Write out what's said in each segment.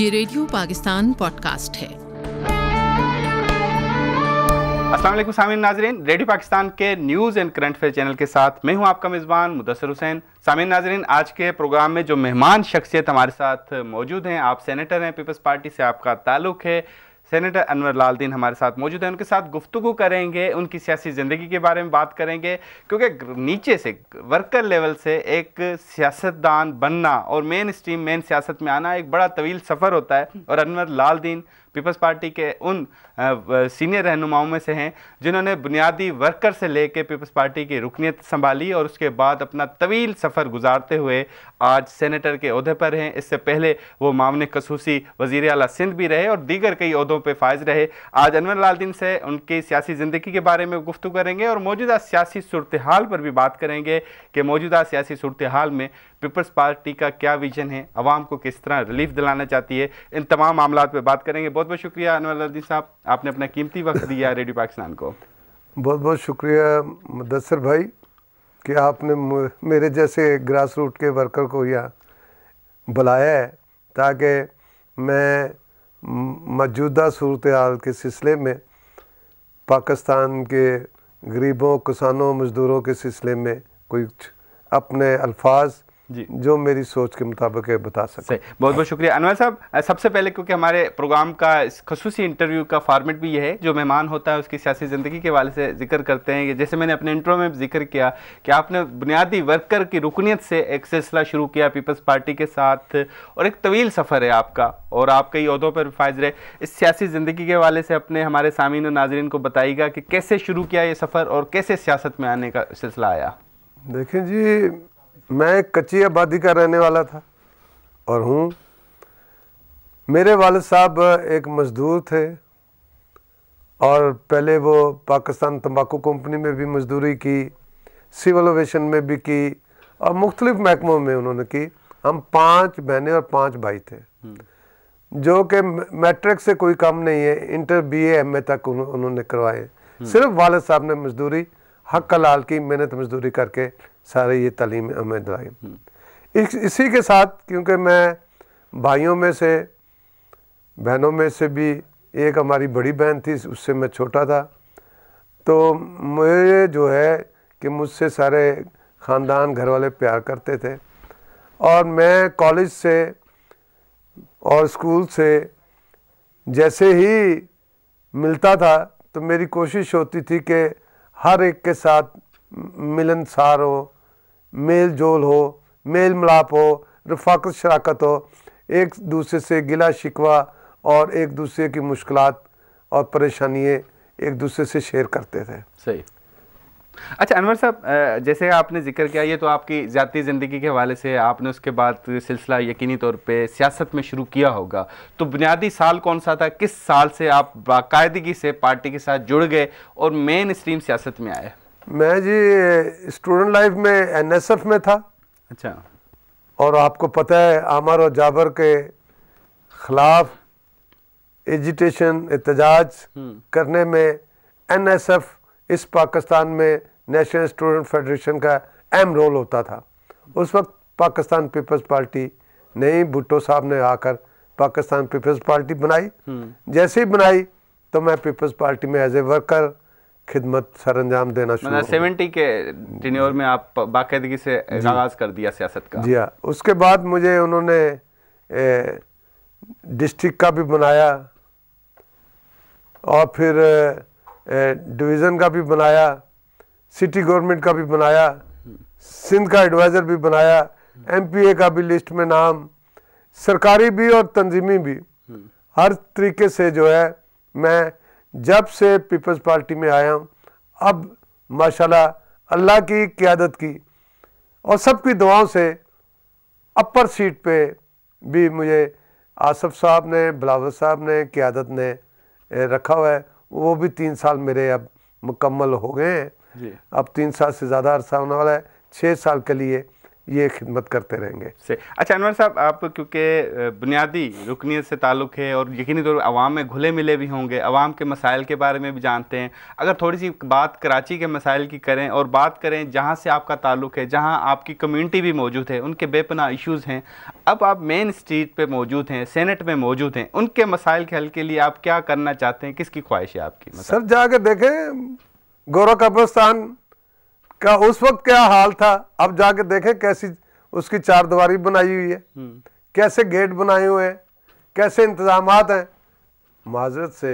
ये radio Pakistan podcast है वालेकुम सामीन नाजरीन रेडियो पाकिस्तान के news and current affair channel के साथ मैं हूं आपका मेज़बान मुदसर हुसैन सामीन नाजरीन आज के प्रोग्राम में जो मेहमान शख्सियत हमारे साथ मौजूद हैं आप सेनेटर हैं पीपल्स पार्टी से आपका ताल्लुक़ है सेनेटर अनवर लाल दीन हमारे साथ मौजूद हैं उनके साथ गुफ्तु करेंगे उनकी सियासी ज़िंदगी के बारे में बात करेंगे क्योंकि नीचे से वर्कर लेवल से एक सियासतदान बनना और मेन स्ट्रीम मेन सियासत में आना एक बड़ा तवील सफ़र होता है और अनवर लाल दीन पीपल्स पार्टी के उन सीनियर रहनुमाओं में से हैं जिन्होंने बुनियादी वर्कर से लेकर पीपल्स पार्टी की रुकनीत संभाली और उसके बाद अपना तवील सफ़र गुजारते हुए आज सेनेटर के अहदे पर हैं इससे पहले वो मामने खसूसी वजीर अला सिंध भी रहे और दीगर कई अहदों पर फायज रहे आज अनवर लाल दिन से उनकी सियासी ज़िंदगी के बारे में गुफ्तु करेंगे और मौजूदा सियासी सूरत हाल पर भी बात करेंगे कि मौजूदा सियासी सूरत हाल में पीपल्स पार्टी का क्या विजन है आवाम को किस तरह रिलीफ दिलाना चाहती है इन तमाम मामला पर बात करेंगे बहुत बहुत शुक्रिया अनवर दर्दी साहब आपने अपना कीमती वक्त दिया रेडियो पाकिस्तान को बहुत बहुत शुक्रिया मुदसर भाई कि आपने मेरे जैसे ग्रास रूट के वर्कर को यहाँ बुलाया है ताकि मैं मौजूदा सूरत हाल के सिलसिले में पाकिस्तान के गरीबों किसानों मज़दूरों के सिलसिले में कुछ अपने अल्फाज जी जो मेरी सोच के मुताबिक है बता सकते बहुत बहुत शुक्रिया अनवर साहब सबसे पहले क्योंकि हमारे प्रोग्राम का खसूसी इंटरव्यू का फॉर्मेट भी यह है जो मेहमान होता है उसकी सियासी ज़िंदगी के वाले से जिक्र करते हैं जैसे मैंने अपने इंटरव्यू में जिक्र किया कि आपने बुनियादी वर्कर की रुकनीत से एक सिलसिला शुरू किया पीपल्स पार्टी के साथ और एक तवील सफ़र है आपका और आप कई अहदों पर फायज रहे इस सियासी ज़िंदगी के वाले से अपने हमारे सामीन और नाजरन को बताइएगा कि कैसे शुरू किया ये सफ़र और कैसे सियासत में आने का सिलसिला आया देखें जी मैं एक कच्ची आबादी का रहने वाला था और हूँ मेरे वाल साहब एक मज़दूर थे और पहले वो पाकिस्तान तंबाकू कंपनी में भी मजदूरी की सिविल ओवेशन में भी की और मुख्तलिफ महकमों में उन्होंने की हम पांच बहनें और पांच भाई थे हम्म। जो कि मैट्रिक से कोई कम नहीं है इंटर बी एम ए तक उन्होंने करवाए हम्म। सिर्फ वालद साहब ने मजदूरी हक लाल की मेहनत मजदूरी करके सारे ये तलीम हमें दिलाई हम्म। इस, इसी के साथ क्योंकि मैं भाइयों में से बहनों में से भी एक हमारी बड़ी बहन थी उससे मैं छोटा था तो मुझे जो है कि मुझसे सारे ख़ानदान घर वाले प्यार करते थे और मैं कॉलेज से और स्कूल से जैसे ही मिलता था तो मेरी कोशिश होती थी कि हर एक के साथ मिलनसार हो मेल जोल हो मेल मिलाप हो रफाकत शराकत हो एक दूसरे से गिला शिकवा और एक दूसरे की मुश्किल और परेशानियाँ एक दूसरे से शेयर करते थे सही अच्छा अनवर साहब जैसे आपने जिक्र किया ये तो आपकी ज़ाती ज़िंदगी के हवाले से आपने उसके बाद सिलसिला यकीनी तौर पे सियासत में शुरू किया होगा तो बुनियादी साल कौन सा था किस साल से आप बाकायदगी से पार्टी के साथ जुड़ गए और मेन स्ट्रीम सियासत में आए मैं जी स्टूडेंट लाइफ में एनएसएफ में था अच्छा और आपको पता है आमर और जाबर के खिलाफ एजिटेशन एहतजाज हम्म। करने में एनएसएफ इस पाकिस्तान में नेशनल स्टूडेंट फेडरेशन का अहम रोल होता था उस वक्त पाकिस्तान पीपल्स पार्टी ने ही भुट्टो साहब ने आकर पाकिस्तान पीपल्स पार्टी बनाई हम्म। जैसे ही बनाई तो मैं पीपल्स पार्टी में एज ए वर्कर खिदमत सर अंजाम देना शुरू मतलब सेवेंटी के टिन्योर में आप बाकायदगी से आगाज़ कर दिया सियासत का जी हाँ उसके बाद मुझे उन्होंने डिस्ट्रिक्ट का भी बनाया और फिर डिवीज़न का भी बनाया सिटी गवर्नमेंट का भी बनाया सिंध का एडवाइज़र भी बनाया एमपीए का भी लिस्ट में नाम सरकारी भी और तंजीमी भी हम्म। हर तरीके से जो है मैं जब से पीपल्स पार्टी में आया अब माशाल्लाह अल्लाह की क्यादत की और सबकी दुआओं से अपर सीट पे भी मुझे आसफ साहब ने बिलावर साहब ने क्यादत ने रखा हुआ है वो भी तीन साल मेरे अब मुकम्मल हो गए हैं अब तीन साल से ज़्यादा अरसा होने वाला है छः साल के लिए ये खिदमत करते रहेंगे से अच्छा अनवर साहब आप क्योंकि बुनियादी रुकनीत से ताल्लुक़ है और यकीनी तौर तो आवाम में घुले मिले भी होंगे आवाम के मसाइल के बारे में भी जानते हैं अगर थोड़ी सी बात कराची के मसाइल की करें और बात करें जहाँ से आपका ताल्लुक़ है जहाँ आपकी कम्यूनिटी भी मौजूद है उनके बेपना इशूज़ हैं अब आप मेन स्ट्रीट पर मौजूद हैं सेनेट में मौजूद हैं उनके मसाइल के हल के लिए आप क्या करना चाहते हैं किसकी ख्वाहिश है आपकी सर जाकर देखें गौरव कब्रस्तान का उस वक्त क्या हाल था अब जाके देखें कैसी उसकी चार दीवारी बनाई हुई है हम्म। कैसे गेट बनाए हुए हैं कैसे इंतजाम हैं माजरत से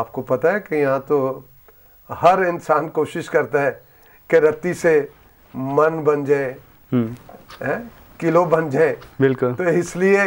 आपको पता है कि यहाँ तो हर इंसान कोशिश करता है कि रत्ती से मन बन जाए हम्म। किलो बन जाए बिल्कुल तो इसलिए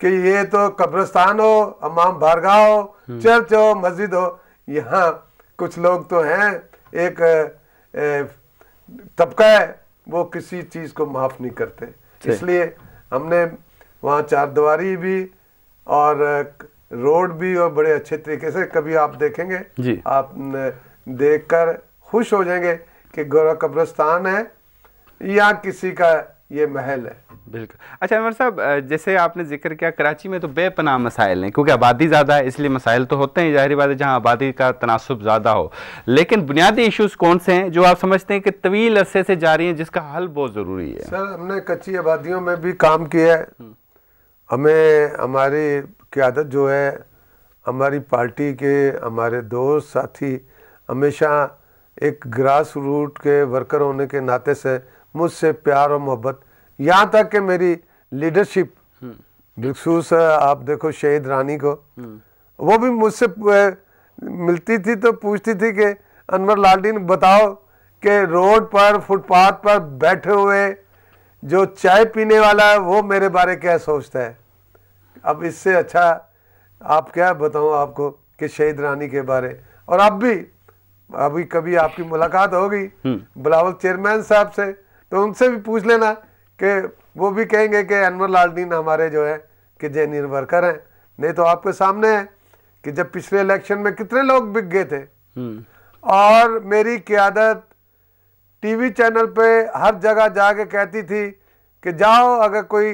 कि ये तो कब्रस्तान हो अमाम बारगाह हो हम्म। चर्च हो मस्जिद हो यहाँ कुछ लोग तो हैं एक तबका है वो किसी चीज़ को माफ़ नहीं करते इसलिए हमने वहाँ चारद्वारी भी और रोड भी और बड़े अच्छे तरीके से कभी आप देखेंगे जी। आप देखकर खुश हो जाएंगे कि गौरव कब्रस्तान है या किसी का ये महल है बिल्कुल अच्छा अनवर साहब जैसे आपने जिक्र किया कराची में तो बेपनाह मसाइल हैं क्योंकि आबादी ज़्यादा है इसलिए मसाइल तो होते हैं जाहिर बात है जहाँ आबादी का तनासब ज़्यादा हो लेकिन बुनियादी इशूज़ कौन से हैं जो आप समझते हैं कि तवील अरसे से जारी हैं जिसका हल बहुत ज़रूरी है सर हमने कच्ची आबादियों में भी काम किया है हम्म। हमें हमारी क्यादत जो है हमारी पार्टी के हमारे दोस्त साथी हमेशा एक ग्रास रूट के वर्कर होने के नाते से मुझसे प्यार और मोहब्बत यहाँ तक कि मेरी लीडरशिप हम्म। बिलखसूस आप देखो शहीद रानी को हम्म। वो भी मुझसे मिलती थी तो पूछती थी कि अनवर लालडीन बताओ कि रोड पर फुटपाथ पर बैठे हुए जो चाय पीने वाला है वो मेरे बारे क्या सोचता है अब इससे अच्छा आप क्या बताऊँ आपको कि शहीद रानी के बारे और अब भी अभी कभी आपकी मुलाकात होगी हम्म। बिलावल चेयरमैन साहब से तो उनसे भी पूछ लेना कि वो भी कहेंगे कि अनवर लाल दीन हमारे जो है कि जे निर्वर्कर हैं नहीं तो आपके सामने है कि जब पिछले इलेक्शन में कितने लोग बिक गए थे हम्म। और मेरी क्यादत टीवी चैनल पे हर जगह जाके कहती थी कि जाओ अगर कोई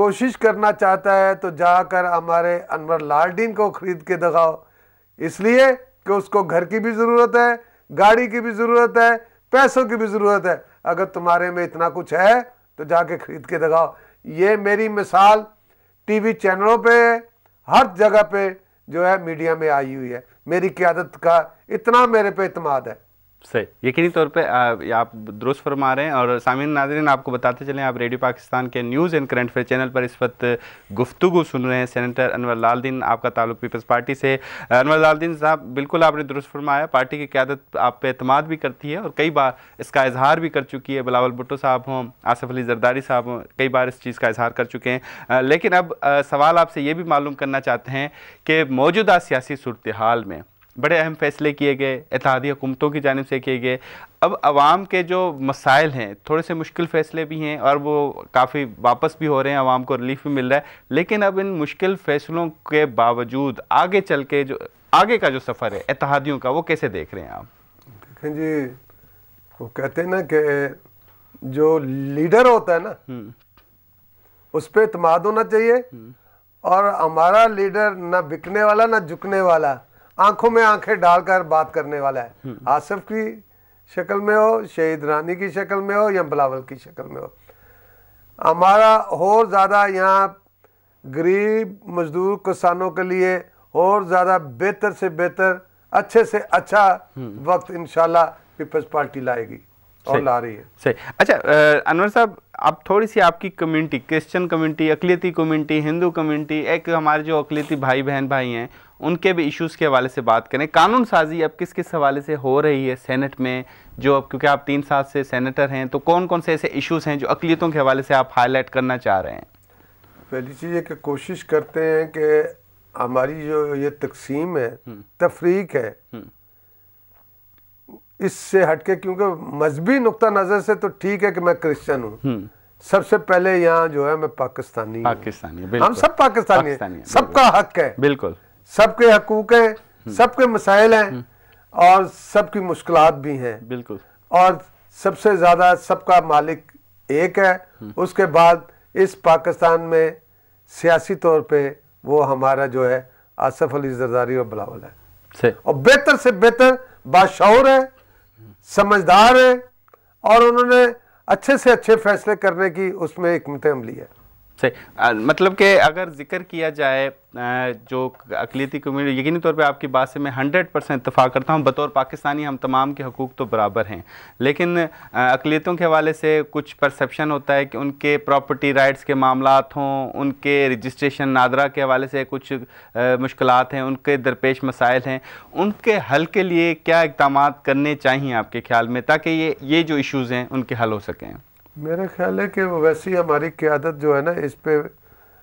कोशिश करना चाहता है तो जाकर हमारे अनवर लालडीन को ख़रीद के दिखाओ इसलिए कि उसको घर की भी ज़रूरत है गाड़ी की भी ज़रूरत है पैसों की भी ज़रूरत है अगर तुम्हारे में इतना कुछ है तो जाके खरीद के दगाओ ये मेरी मिसाल टीवी चैनलों पे हर जगह पे जो है मीडिया में आई हुई है मेरी क्यादत का इतना मेरे पे इतमाद है सही यकीनी तौर पे आप दुरुस्त फरमा रहे हैं और सामिन नाजरन आपको बताते चलें आप रेडियो पाकिस्तान के news and current affair channel पर इस वक्त गुफ्तु सुन रहे हैं सेनेटर अनवर लाल दिन आपका ताल्लुक पीपल्स पार्टी से अनवर लाल दिन साहब बिल्कुल आपने दुरुस्त फरमाया पार्टी की क्यादत आप पे अतमाद भी करती है और कई बार इसका इजहार भी कर चुकी है बिलावल भुट्टो साहब हों आसफ अली जरदारी साहब हों कई बार इस चीज़ का इजहार कर चुके हैं लेकिन अब सवाल आपसे ये भी मालूम करना चाहते हैं कि मौजूदा सियासी सूरत हाल में बड़े अहम फैसले किए गए इतिहादी हुकूमतों की जानब से किए गए अब आवाम के जो मसाइल हैं थोड़े से मुश्किल फ़ैसले भी हैं और वो काफ़ी वापस भी हो रहे हैं आवाम को रिलीफ भी मिल रहा है लेकिन अब इन मुश्किल फ़ैसलों के बावजूद आगे चल के जो आगे का जो सफ़र है इतिहादियों का वो कैसे देख रहे हैं आप देखें जी वो कहते हैं ना कि जो लीडर होता है ना हम्म। उस पर इतमाद होना चाहिए हम्म। और हमारा लीडर ना बिकने वाला ना झुकने वाला आंखों में आंखें डालकर बात करने वाला है हम्म। आसफ की शक्ल में हो शहीद रानी की शक्ल में हो या बलावल की शक्ल में हो हमारा और ज़्यादा यहाँ गरीब मजदूर किसानों के लिए और ज़्यादा बेहतर से बेहतर अच्छे से अच्छा हम्म। वक्त इनशाला पीपल्स पार्टी लाएगी और ला रही है सही अच्छा अनवर साहब आप थोड़ी सी आपकी कम्युनिटी क्रिश्चियन कम्युनिटी अकलीती कम्युनिटी हिंदू कम्युनिटी एक हमारे जो अकलीती भाई बहन भाई हैं उनके भी इश्यूज़ के हवाले से बात करें कानून साजी अब किस किस हवाले से हो रही है सेनेट में जो अब क्योंकि आप तीन साल से सेनेटर हैं तो कौन कौन से ऐसे इश्यूज़ हैं जो अकलीतों के हवाले से आप हाईलाइट करना चाह रहे हैं पहली चीज़ कि कोशिश करते हैं कि हमारी जो ये तकसीम है हम्म। तफरीक है हम्म। इससे हटके क्योंकि मजहबी नुकता नज़र से तो ठीक है कि मैं क्रिश्चियन हूँ हम्म। सबसे पहले यहाँ जो है मैं पाकिस्तानी पाकिस्तानी हम सब पाकिस्तानी, सबका हक है बिल्कुल सबके हकूक है हम्म। सबके मसाइल हैं हम्म। और सबकी मुश्किल भी हैं बिल्कुल और सबसे ज़्यादा सबका मालिक एक है उसके बाद इस पाकिस्तान में सियासी तौर पे वो हमारा जो है आसफ अली जरदारी और बलावल है और बेहतर से बेहतर बादशाह है समझदार हैं और उन्होंने अच्छे से अच्छे फैसले करने की उसमें हमत अमली है सही मतलब कि अगर जिक्र किया जाए जो अकलीती कम्यूनिटी यकीनी तौर पे आपकी बात से मैं हंड्रेड परसेंट इतफ़ा करता हूँ बतौर पाकिस्तानी हम तमाम के हकूक़ तो बराबर हैं लेकिन अकलीतों के हवाले से कुछ परसेप्शन होता है कि उनके प्रॉपर्टी राइट्स के मामला हों उनके रजिस्ट्रेशन नादरा के हवाले से कुछ मुश्किल हैं उनके दरपेश मसाइल हैं उनके हल के लिए क्या इकदाम करने चाहिए आपके ख्याल में ताकि ये ये जो इशूज़ हैं उनके हल हो सकें मेरा ख्याल है कि वैसे ही हमारी क्यादत जो है ना इस पर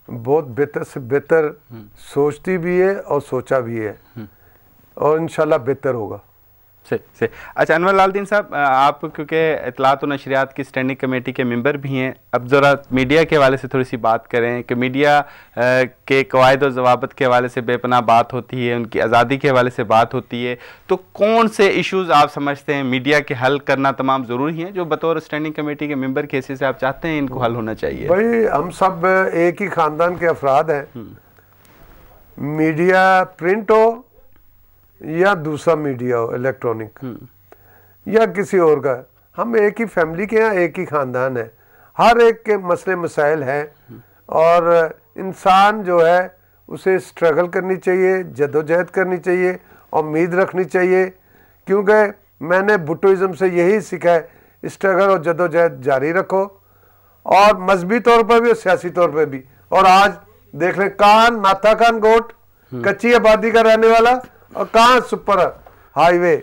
बहुत बेहतर से बेहतर हम्म। सोचती भी है और सोचा भी है हम्म। और इन बेहतर होगा से अच्छा अनवर लाल दीन साहब आप क्योंकि इतलात तो और नशरियात की स्टैंडिंग कमेटी के मेंबर भी हैं अब ज़रा मीडिया के हवाले से थोड़ी सी बात करें कि मीडिया के कवायद और जवाबत के हवाले से बेपना बात होती है उनकी आज़ादी के हवाले से बात होती है तो कौन से इशूज़ आप समझते हैं मीडिया के हल करना तमाम ज़रूरी है जो बतौर स्टैंडिंग कमेटी के मेम्बर के हिस्से से आप चाहते हैं इनको हल होना चाहिए भाई हम सब एक ही ख़ानदान के अफराद हैं मीडिया हम्म। प्रिंट हो या दूसरा मीडिया हो इलेक्ट्रॉनिक हम्म। या किसी और का हम एक ही फैमिली के हैं एक ही ख़ानदान है हर एक के मसले मसाइल हैं हम्म। और इंसान जो है उसे स्ट्रगल करनी चाहिए जदोजहद करनी चाहिए उम्मीद रखनी चाहिए क्योंकि मैंने बुटोज़म से यही सीखा है स्ट्रगल और जदोजहद जारी रखो और मजहबी तौर पर भी और सियासी तौर पर भी और आज देख लें कान नाथा कान गोट हम्म। कच्ची आबादी का रहने वाला और कहाँ सुपर हाईवे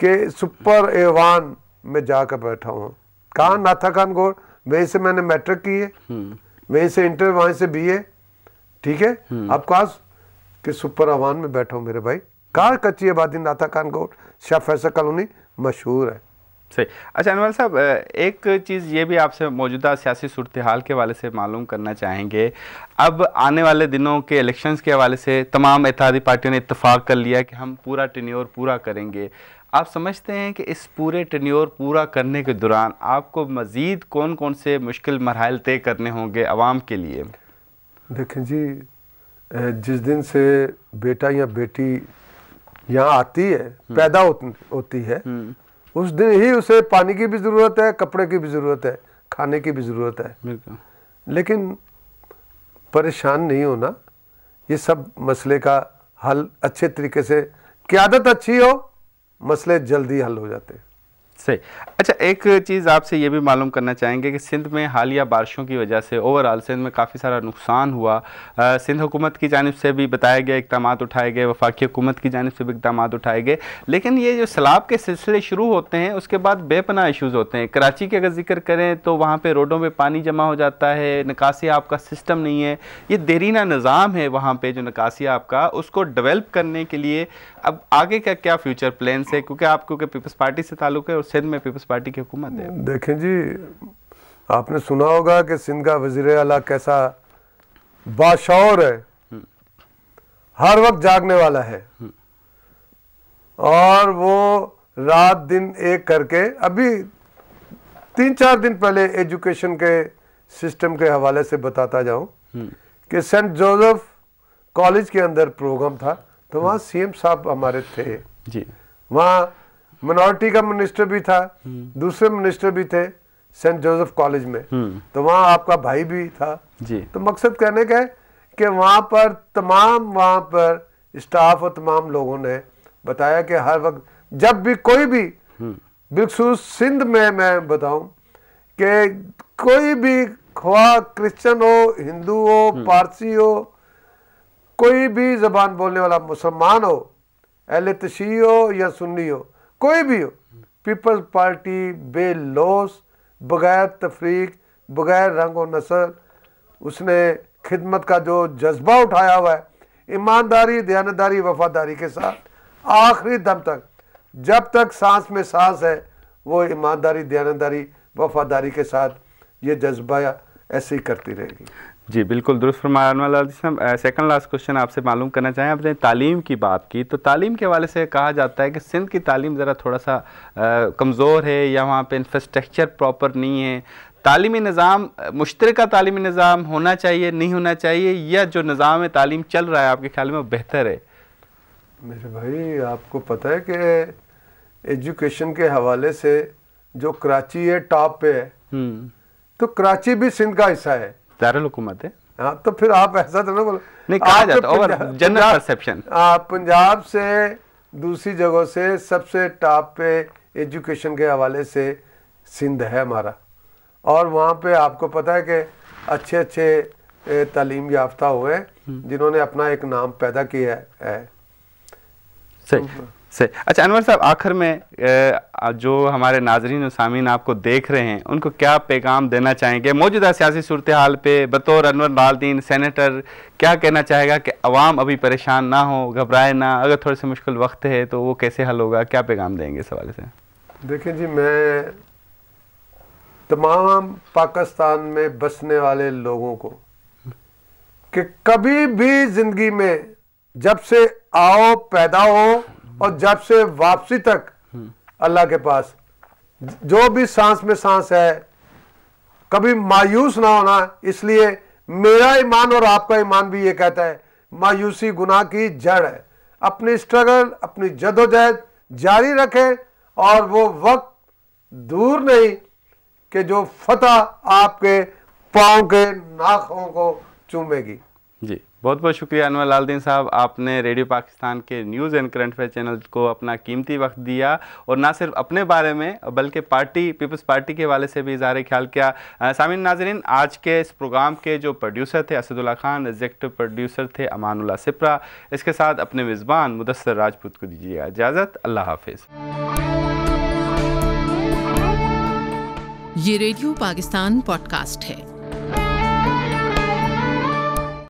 के सुपर एवान में जाकर बैठा हुआ कहाँ नाथा खान गोड वहीं से मैंने मैट्रिक की है वहीं से इंटर वहीं से बीए ठीक है आप कहा कि सुपर आवान में बैठा हूँ मेरे भाई कहाँ कच्ची आबादी नाथा खान गोड शाह फैसल कॉलोनी मशहूर है सही अच्छा अनवर साहब एक चीज़ ये भी आपसे मौजूदा सियासी सूरत हाल के वाले से मालूम करना चाहेंगे अब आने वाले दिनों के इलेक्शंस के हवाले से तमाम इतिहादी पार्टियों ने इतफाक़ कर लिया कि हम पूरा टिन्योर पूरा करेंगे आप समझते हैं कि इस पूरे टिन्योर पूरा करने के दौरान आपको मज़ीद कौन कौन से मुश्किल मरहल तय करने होंगे आवाम के लिए देखें जी जिस दिन से बेटा या बेटी यहाँ आती है हम्म। पैदा होती है हम्म। उस दिन ही उसे पानी की भी ज़रूरत है कपड़े की भी ज़रूरत है खाने की भी ज़रूरत है लेकिन परेशान नहीं होना ये सब मसले का हल अच्छे तरीके से क्यादत अच्छी हो मसले जल्दी हल हो जाते हैं सही अच्छा एक चीज़ आपसे ये भी मालूम करना चाहेंगे कि सिंध में हालिया बारिशों की वजह से ओवरऑल सिंध में काफ़ी सारा नुकसान हुआ आ, सिंध हुकूमत की जानब से भी बताया गया इकदाम उठाए गए वफाकी हुकूमत की जानब से भी इकदाम उठाए गए लेकिन ये जो सैलाब के सिलसिले शुरू होते हैं उसके बाद बेपना इशूज़ होते हैं कराची के अगर जिक्र करें तो वहाँ पर रोडों पर पानी जमा हो जाता है निकासी आपका सिस्टम नहीं है ये देरीना निज़ाम है वहाँ पर जो निकासी आपका उसको डिवेल्प करने के लिए अब आगे का क्या फ्यूचर प्लान है क्योंकि आप क्योंकि पीपल्स पार्टी से ताल्लुक है और सिंध में पीपल्स पार्टी की हुकूमत है देखें जी आपने सुना होगा कि सिंध का वजीर अला कैसा बाशौर है हम्म। हर वक्त जागने वाला है हम्म। और वो रात दिन एक करके अभी तीन चार दिन पहले एजुकेशन के सिस्टम के हवाले से बताता जाऊं हम्म। कि सेंट जोसेफ कॉलेज के अंदर प्रोग्राम था तो वहाँ सीएम साहब हमारे थे जी वहाँ मिनोरिटी का मिनिस्टर भी था हम्म। दूसरे मिनिस्टर भी थे सेंट जोसेफ कॉलेज में हम्म। तो वहाँ आपका भाई भी था जी तो मकसद कहने का है कि वहाँ पर तमाम वहाँ पर स्टाफ और तमाम लोगों ने बताया कि हर वक्त जब भी कोई भी हम्म। बिलखसूस सिंध में मैं बताऊं कि कोई भी ख्वा क्रिश्चियन हो हिंदू हो पारसी हो कोई भी ज़बान बोलने वाला मुसलमान हो अहल तशी हो या सुन्नी हो कोई भी हो पीपल्स पार्टी बेलोस बगैर तफरीक बगैर रंग व नस्ल उसने खिदमत का जो जज्बा उठाया हुआ है ईमानदारी दयानदारी वफादारी के साथ आखिरी दम तक जब तक सांस में सांस है वो ईमानदारी दयानदारी वफादारी के साथ ये जज्बा ऐसे ही करती रहेगी जी बिल्कुल दुरुस्त फरमाया सेकंड लास्ट क्वेश्चन आपसे मालूम करना चाहें आपने तालीम की बात की तो तालीम के हवाले से कहा जाता है कि सिंध की तालीम ज़रा थोड़ा सा कमज़ोर है या वहाँ पे इंफ्रास्ट्रक्चर प्रॉपर नहीं है तालीमी निज़ाम मुश्तर तालीमी निज़ाम होना चाहिए नहीं होना चाहिए या जो निज़ाम तालीम चल रहा है आपके ख्याल में वो बेहतर है मेरे भाई आपको पता है कि एजुकेशन के हवाले से जो कराची है टॉप पे है हम्म। तो कराची भी सिंध का हिस्सा है दारुल हुकूमत है हाँ तो फिर आप ऐसा तो ना बोलो नहीं कहा तो जाता जनरल परसेप्शन पंजाब से दूसरी जगहों से सबसे टॉप पे एजुकेशन के हवाले से सिंध है हमारा और वहाँ पे आपको पता है कि अच्छे अच्छे तालीम याफ्ता हुए हम्म। जिन्होंने अपना एक नाम पैदा किया है सही तो से अच्छा अनवर साहब आखिर में जो हमारे नाजरीन सामीन आपको देख रहे हैं उनको क्या पैगाम देना चाहेंगे मौजूदा सियासी सूरत हाल पर बतौर अनवर लालदीन सेनेटर क्या कहना चाहेगा कि अवाम अभी परेशान ना हो घबराए ना अगर थोड़े से मुश्किल वक्त है तो वो कैसे हल होगा क्या पैगाम देंगे इस हवाले से देखिए जी मैं तमाम पाकिस्तान में बसने वाले लोगों को कि कभी भी ज़िंदगी में जब से आओ पैदा हो और जब से वापसी तक हम्म। अल्लाह के पास जो भी सांस में सांस है कभी मायूस ना होना इसलिए मेरा ईमान और आपका ईमान भी ये कहता है मायूसी गुनाह की जड़ है अपनी स्ट्रगल अपनी जदोजहद जारी रखें और वो वक्त दूर नहीं कि जो फतह आपके पांव के नाखों को चूमेगी जी बहुत बहुत शुक्रिया अनवर लालदीन साहब आपने रेडियो पाकिस्तान के news and current affair channel को अपना कीमती वक्त दिया और ना सिर्फ अपने बारे में बल्कि पार्टी पीपल्स पार्टी के हवाले से भी इजहार ख्याल किया सामिन नाजरीन आज के इस प्रोग्राम के जो प्रोड्यूसर थे असदुल्ला खान एग्जेक्टिव प्रोड्यूसर थे अमानुल्ला सिप्रा इसके साथ अपने मेज़बान मुदसर राजपूत को दीजिएगा इजाज़त अल्लाह हाफिज़ ये रेडियो पाकिस्तान पॉडकास्ट है